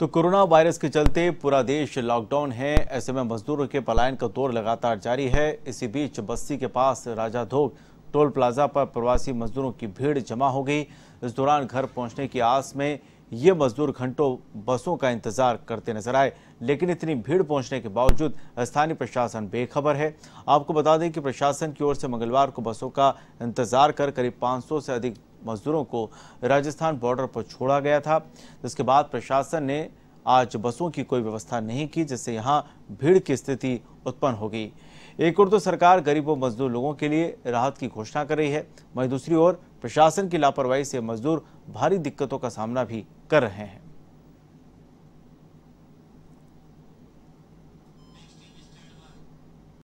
तो corona virus के चलते पूरा देश लॉकडाउन है ऐसे में मजदूरों के पलायन का दौर लगातार जारी है इसी बीच बस्ती के पास राजा धोग टोल प्लाजा पर प्रवासी मजदूरों की भीड़ जमा हो गई इस दौरान घर पहुंचने की आस में ये मजदूर घंटों बसों का इंतजार करते नजर आए लेकिन इतनी भीड़ पहुंचने के बावजूद स्थानीय प्रशासन बेखबर है आपको बता दें कि प्रशासन की ओर से मंगलवार को बसों का इंतजार कर करीब 500 से अधिक मजदूरों को राजस्थान बॉर्डर पर छोड़ा गया था जिसके बाद प्रशासन ने आज बसों की कोई व्यवस्था नहीं की जिससे यहाँ भीड़ की स्थिति उत्पन्न हो गई एक और तो सरकार गरीब और मजदूर लोगों के लिए राहत की घोषणा कर रही है वहीं दूसरी ओर प्रशासन की लापरवाही से मजदूर भारी दिक्कतों का सामना भी कर रहे हैं